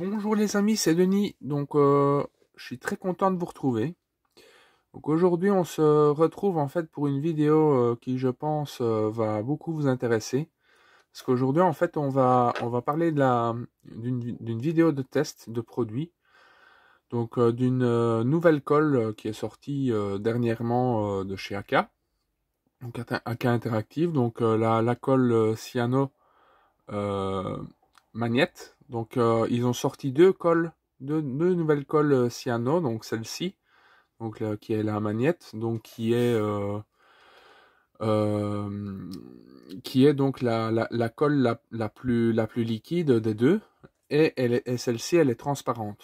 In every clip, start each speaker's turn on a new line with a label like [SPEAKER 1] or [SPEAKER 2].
[SPEAKER 1] Bonjour les amis, c'est Denis. Donc, euh, je suis très content de vous retrouver. Donc aujourd'hui, on se retrouve en fait pour une vidéo euh, qui, je pense, euh, va beaucoup vous intéresser. Parce qu'aujourd'hui, en fait, on va on va parler d'une vidéo de test de produit. Donc d'une nouvelle colle qui est sortie dernièrement de chez AK. Donc AK Interactive. Donc la, la colle Cyano Magnette. Donc euh, ils ont sorti deux colles, deux, nouvelles colles euh, Cyano, donc celle-ci, donc qui est la Magnette, donc qui est euh, qui est donc la, colle la, plus, la plus liquide des deux, et, celle-ci elle est transparente.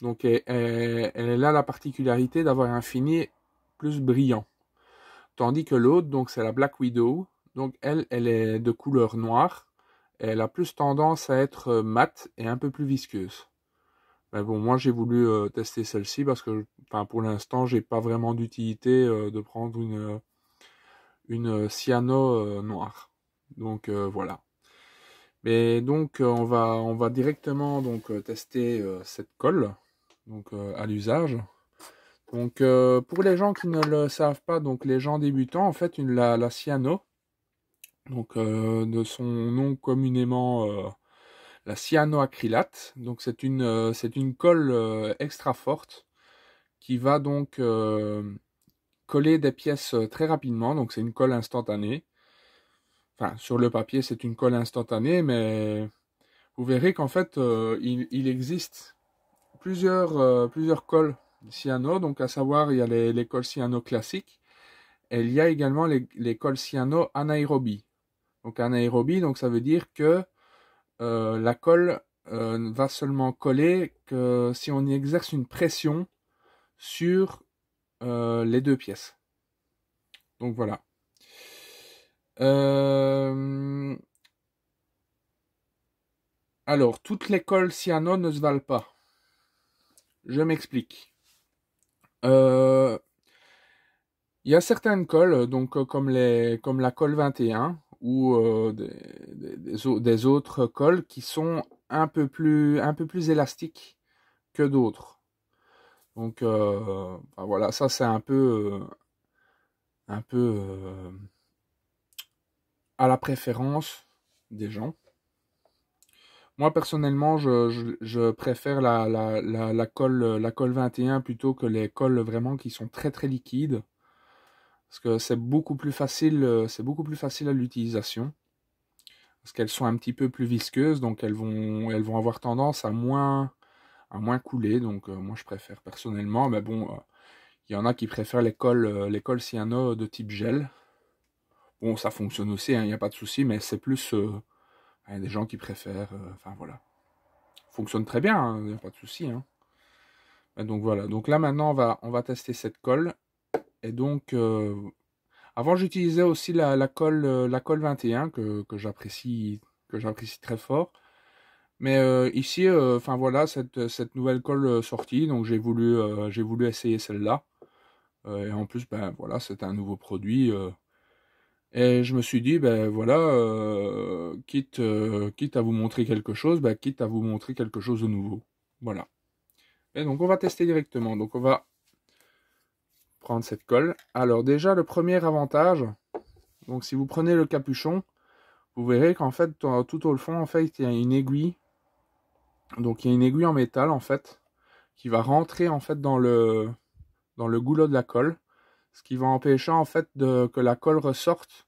[SPEAKER 1] Donc elle, elle, elle a la particularité d'avoir un fini plus brillant. Tandis que l'autre, donc c'est la Black Widow, donc elle, elle est de couleur noire, elle a plus tendance à être euh, mate et un peu plus visqueuse. Mais bon, moi j'ai voulu euh, tester celle-ci parce que enfin, pour l'instant j'ai pas vraiment d'utilité euh, de prendre une, une cyano noire. Donc voilà. Mais donc on va, on va directement donc, tester cette colle donc, à l'usage. Donc pour les gens qui ne le savent pas, donc les gens débutants, en fait une, la, la cyano, donc euh, de son nom communément euh, la cyanoacrylate. Donc c'est une euh, une colle extra forte qui va donc coller des pièces très rapidement. Donc c'est une colle instantanée. Enfin sur le papier c'est une colle instantanée, mais vous verrez qu'en fait il, existe plusieurs plusieurs colles cyano. Donc à savoir il y a les, les colles cyano classiques. Et il y a également les, les colles cyano anaérobie donc anaérobie, donc ça veut dire que euh, la colle euh, va seulement coller que si on y exerce une pression sur euh, les deux pièces. Donc voilà. Alors, toutes les colles cyano ne se valent pas. Je m'explique. Il y a certaines colles, donc comme, les, comme la colle 21, ou euh, des, des, autres cols qui sont un peu plus, un peu plus élastiques que d'autres. Donc euh, voilà, ça c'est un peu, euh, un peu à la préférence des gens. Moi personnellement, je, préfère la, la, colle, la colle 21 plutôt que les colles vraiment qui sont très très liquides parce que c'est beaucoup plus facile, euh, c'est beaucoup plus facile à l'utilisation, parce qu'elles sont un petit peu plus visqueuses, donc elles vont, elles vont avoir tendance à moins, à moins couler. Donc euh, moi je préfère personnellement, mais bon, il euh, y en a qui préfèrent les cols, de type gel. Bon, ça fonctionne aussi, il hein, n'y a pas de souci, mais c'est plus a hein, des gens qui préfèrent. Enfin voilà, fonctionne très bien, il hein, n'y a pas de souci. donc voilà, donc là maintenant on va, on va tester cette colle et donc, euh, avant, j'utilisais aussi la, colle, la colle 21 euh, que, que j'apprécie très fort. Mais euh, ici, enfin voilà, cette, nouvelle colle sortie, donc j'ai voulu, j'ai voulu essayer celle-là. et en plus, ben voilà, c'est un nouveau produit. et je me suis dit, ben voilà, quitte, quitte à vous montrer quelque chose, ben, quitte à vous montrer quelque chose de nouveau. Voilà. Et donc on va tester directement. Donc on va prendre cette colle. Alors déjà, le premier avantage, donc si vous prenez le capuchon, vous verrez qu'en fait, tout au fond, en fait, il y a une aiguille. Donc il y a une aiguille en métal, en fait, qui va rentrer, en fait, dans le, dans le goulot de la colle. Ce qui va empêcher, en fait, que la colle ressorte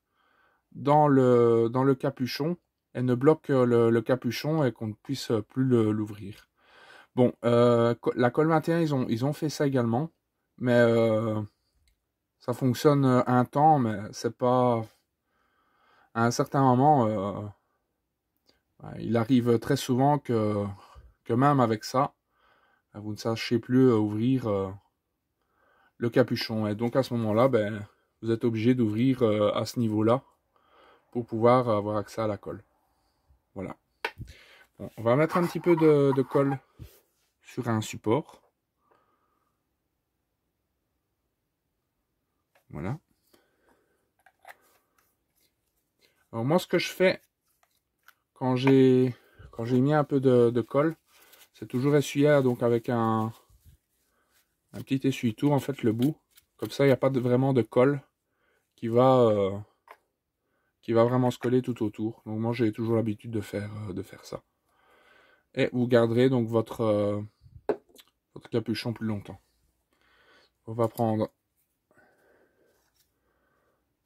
[SPEAKER 1] dans le, dans le capuchon. Elle ne bloque le, capuchon et qu'on ne puisse plus l'ouvrir. Bon, euh, la colle 21, ils ont, ils ont fait ça également. Mais euh, ça fonctionne euh, un temps, mais c'est pas. À un certain moment, euh, il arrive très souvent que, que même avec ça, vous ne sachez plus euh, ouvrir le capuchon. Et donc à ce moment-là, ben, vous êtes obligé d'ouvrir à ce niveau-là pour pouvoir avoir accès à la colle. Voilà. on va mettre un petit peu de colle sur un support. Voilà. Alors moi, ce que je fais quand j'ai quand j'ai mis un peu de, colle, c'est toujours essuyer donc avec un, un petit essuie-tout en fait le bout. Comme ça, il n'y a pas vraiment de colle qui va euh, qui va vraiment se coller tout autour. Donc moi, j'ai toujours l'habitude de faire euh, de faire ça. Et vous garderez donc votre euh, votre capuchon plus longtemps. On va prendre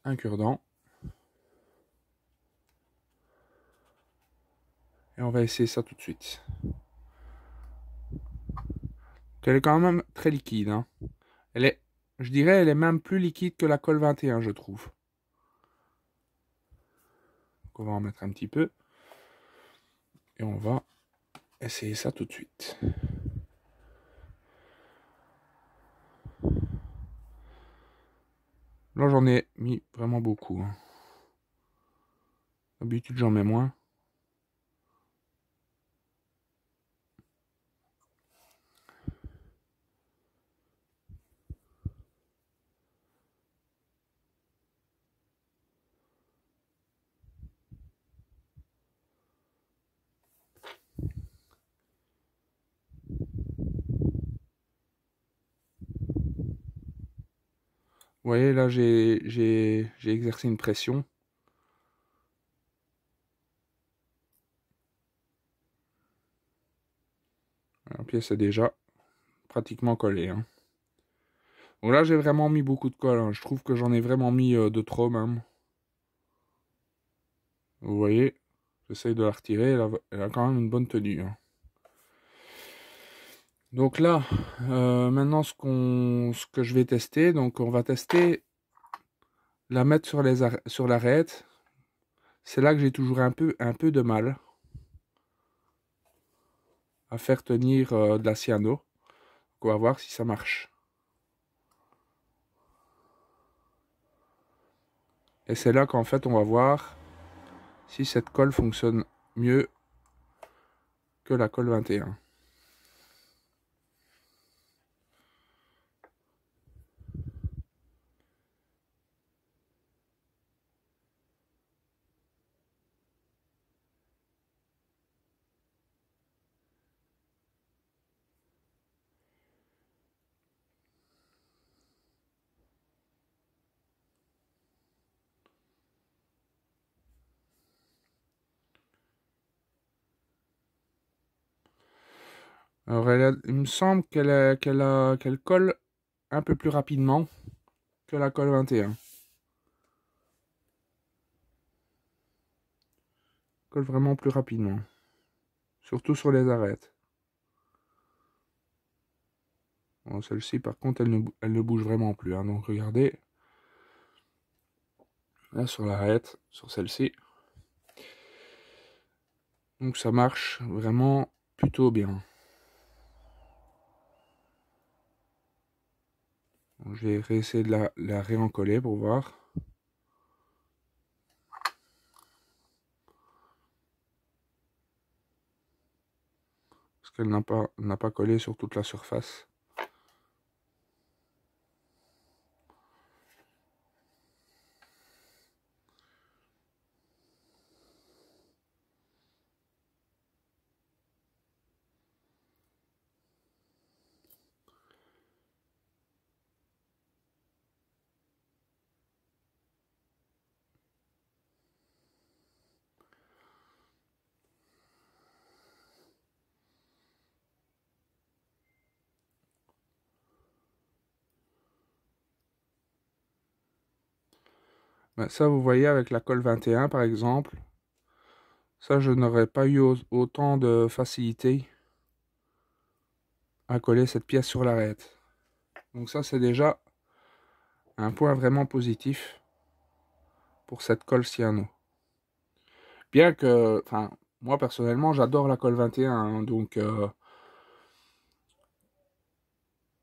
[SPEAKER 1] un cure-dent. Et on va essayer ça tout de suite. Elle est quand même très liquide. Hein. Elle est, je dirais, elle est même plus liquide que la colle 21, je trouve. on va en mettre un petit peu. Et on va essayer ça tout de suite. Là, j'en ai mis vraiment beaucoup. Hein. D'habitude, j'en mets moins. Vous voyez, là, j'ai exercé une pression. La pièce est déjà pratiquement collée. Hein. Donc là, j'ai vraiment mis beaucoup de colle. Hein. Je trouve que j'en ai vraiment mis euh, de trop même. Vous voyez, j'essaye de la retirer. Elle a, quand même une bonne tenue. Hein. Donc là, euh, maintenant, ce, que je vais tester, donc on va tester la mettre sur, l'arête. C'est là que j'ai toujours un peu, un peu de mal à faire tenir euh, de la cyano. on va voir si ça marche. Et c'est là qu'en fait, on va voir si cette colle fonctionne mieux que la colle 21. Alors, elle il me semble qu'elle a qu'elle colle un peu plus rapidement que la colle 21. Colle vraiment plus rapidement. Surtout sur les arêtes. Celle-ci, par contre, elle ne, bouge vraiment plus. Hein. Donc, regardez. Là, sur l'arête, sur celle-ci. Donc, ça marche vraiment plutôt bien. je vais essayer de la, la réencoller pour voir. Parce qu'elle n'a pas collé sur toute la surface. ça, vous voyez, avec la colle 21, par exemple, ça, je n'aurais pas eu autant de facilité à coller cette pièce sur l'arête. Donc ça, c'est déjà un point vraiment positif pour cette colle cyano. Bien que, enfin, moi personnellement, j'adore la colle 21, hein, donc... Euh,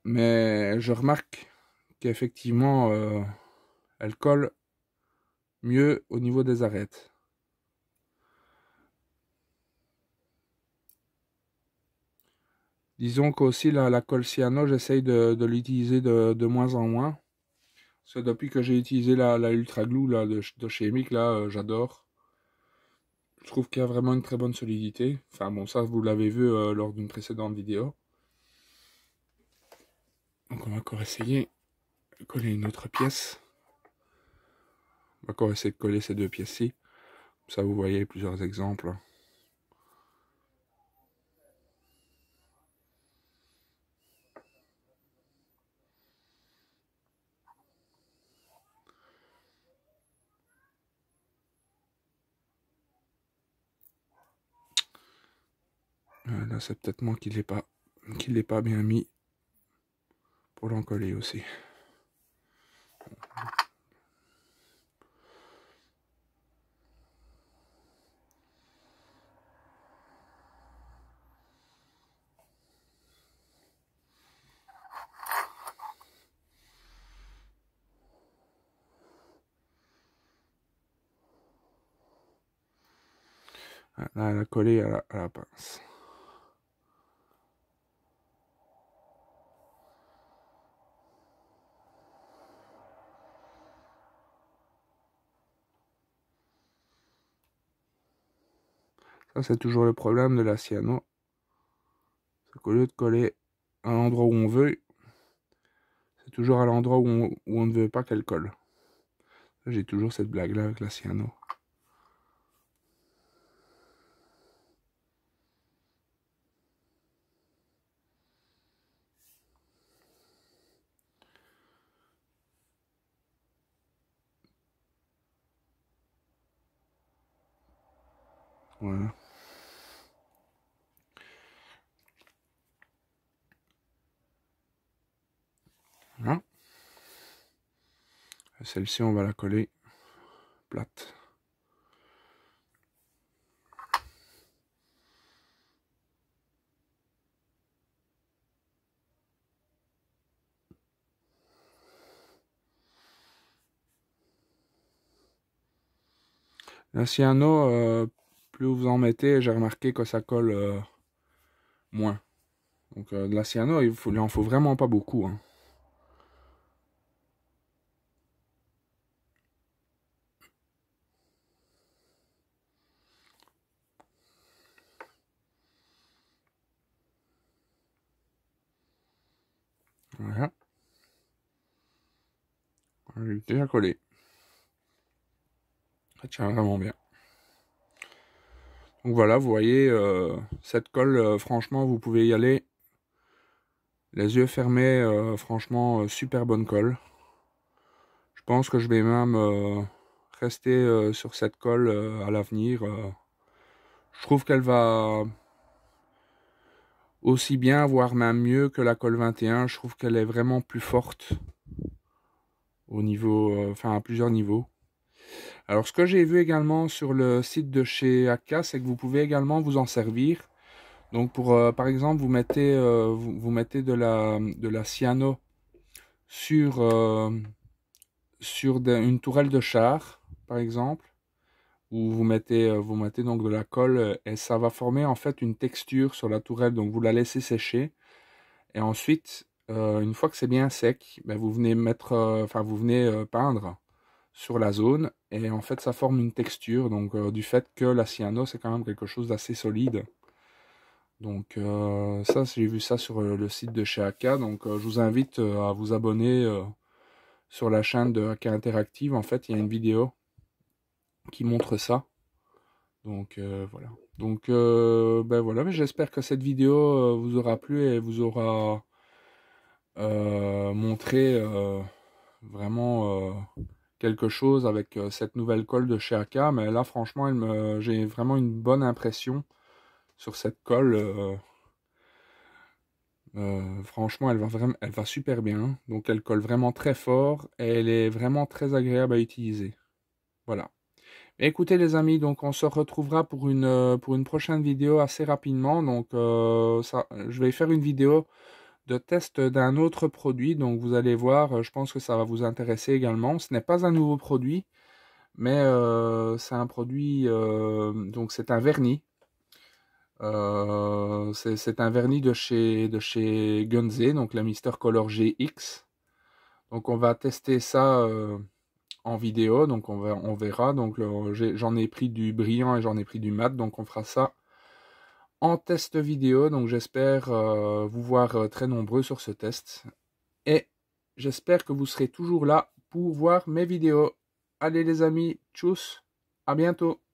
[SPEAKER 1] mais je remarque qu'effectivement, euh, elle colle mieux au niveau des arêtes. Disons qu'aussi la, la cyano. j'essaye de, l'utiliser de, moins en moins. C'est depuis que j'ai utilisé la, la, Ultra Glue là, de, de Chimique, là, euh, j'adore. Je trouve qu'il y a vraiment une très bonne solidité. Enfin bon, ça vous l'avez vu euh, lors d'une précédente vidéo. Donc on va encore essayer de coller une autre pièce va encore essayer de coller ces deux pièces-ci. Ça, vous voyez plusieurs exemples. Euh, là, c'est peut-être moi qui ne l'ai pas, pas bien mis pour l'en aussi. Là, elle a collé à la, pince. Ça, c'est toujours le problème de la cyano. C'est qu'au lieu de coller à l'endroit où on veut, c'est toujours à l'endroit où, on, ne veut pas qu'elle colle. J'ai toujours cette blague-là avec la cyano. Voilà. Celle-ci, on va la coller plate. Là, s'il y euh, plus vous en mettez, j'ai remarqué que ça colle euh, moins. Donc euh, de la cyano, il, faut, en faut vraiment pas beaucoup. Hein. Voilà. J'ai déjà collé. Ça tient vraiment bien. Donc voilà, vous voyez, euh, cette colle, euh, franchement, vous pouvez y aller. Les yeux fermés, euh, franchement, super bonne colle. Je pense que je vais même rester sur cette colle à l'avenir. je trouve qu'elle va aussi bien, voire même mieux que la colle 21. Je trouve qu'elle est vraiment plus forte au niveau, enfin à plusieurs niveaux. Alors, ce que j'ai vu également sur le site de chez Akka, c'est que vous pouvez également vous en servir. Donc, pour, euh, par exemple, vous mettez, euh, vous, mettez de la, de la cyano sur, euh, sur une tourelle de char, par exemple, ou vous mettez, vous mettez donc de la colle et ça va former en fait une texture sur la tourelle. Donc, vous la laissez sécher. Et ensuite, une fois que c'est bien sec, ben, vous venez mettre, enfin, vous venez peindre sur la zone et en fait ça forme une texture donc euh, du fait que la cyano c'est quand même quelque chose d'assez solide donc euh, ça j'ai vu ça sur euh, le site de chez AK donc je vous invite à vous abonner sur la chaîne de AK Interactive en fait il y a une vidéo qui montre ça donc voilà donc ben voilà mais j'espère que cette vidéo vous aura plu et vous aura montré vraiment quelque chose avec euh, cette nouvelle colle de chez AK, mais là franchement me... j'ai vraiment une bonne impression sur cette colle. Euh, euh, franchement, elle va, vraiment, elle va super bien. Donc, elle colle vraiment très fort. Et elle est vraiment très agréable à utiliser. Voilà. Écoutez les amis, donc on se retrouvera pour une, pour une prochaine vidéo assez rapidement. Donc, ça, je vais faire une vidéo de test d'un autre produit. Donc vous allez voir, euh, je pense que ça va vous intéresser également. Ce n'est pas un nouveau produit, mais euh, c'est un produit, euh, donc c'est un vernis. c'est un vernis de chez, de chez Gunze, donc la Mister Color GX. Donc on va tester ça en vidéo, donc on, va, on verra. Donc j'en ai pris du brillant et j'en ai pris du mat, donc on fera ça test vidéo. Donc j'espère euh, vous voir euh, très nombreux sur ce test. Et j'espère que vous serez toujours là pour voir mes vidéos. Allez les amis, tchuss, à bientôt.